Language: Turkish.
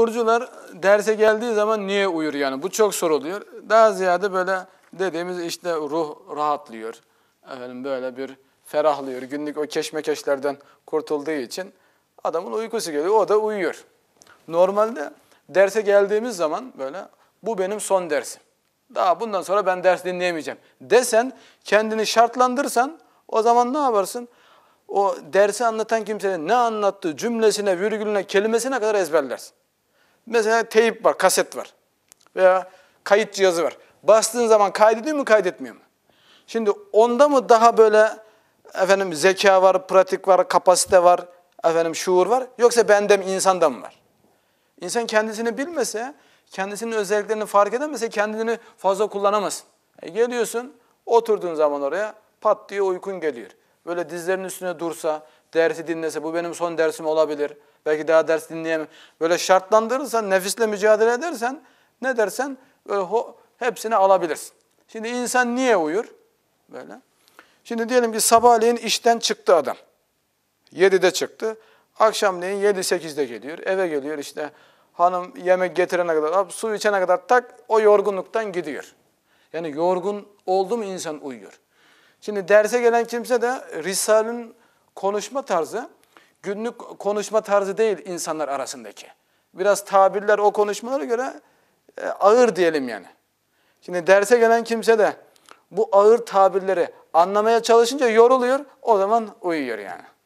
Nurcular derse geldiği zaman niye uyur yani? Bu çok soruluyor. Daha ziyade böyle dediğimiz işte ruh rahatlıyor. Efendim böyle bir ferahlıyor. Günlük o keşmekeşlerden kurtulduğu için adamın uykusu geliyor. O da uyuyor. Normalde derse geldiğimiz zaman böyle bu benim son dersim. Daha bundan sonra ben ders dinleyemeyeceğim. Desen kendini şartlandırsan o zaman ne yaparsın? O dersi anlatan kimsenin ne anlattığı cümlesine, virgülüne, kelimesine kadar ezberlersin. Mesela teyip var, kaset var veya kayıt cihazı var. Bastığın zaman kaydediyor mu, kaydetmiyor mu? Şimdi onda mı daha böyle efendim zeka var, pratik var, kapasite var, efendim şuur var yoksa bende mi, insanda mı var? İnsan kendisini bilmese, kendisinin özelliklerini fark edemese kendini fazla kullanamaz. E geliyorsun, oturduğun zaman oraya pat diye uykun geliyor. Böyle dizlerinin üstüne dursa, dersi dinlese, bu benim son dersim olabilir. Belki daha ders dinleyemem. Böyle şartlandırırsan, nefisle mücadele edersen, ne dersen böyle hepsini alabilirsin. Şimdi insan niye uyur? Böyle. Şimdi diyelim ki sabahleyin işten çıktı adam. 7'de çıktı. Akşamleyin 7-8'de geliyor. Eve geliyor işte hanım yemek getirene kadar, su içene kadar tak o yorgunluktan gidiyor. Yani yorgun oldu mu insan uyuyor. Şimdi derse gelen kimse de Risale'nin konuşma tarzı günlük konuşma tarzı değil insanlar arasındaki. Biraz tabirler o konuşmalara göre e, ağır diyelim yani. Şimdi derse gelen kimse de bu ağır tabirleri anlamaya çalışınca yoruluyor, o zaman uyuyor yani.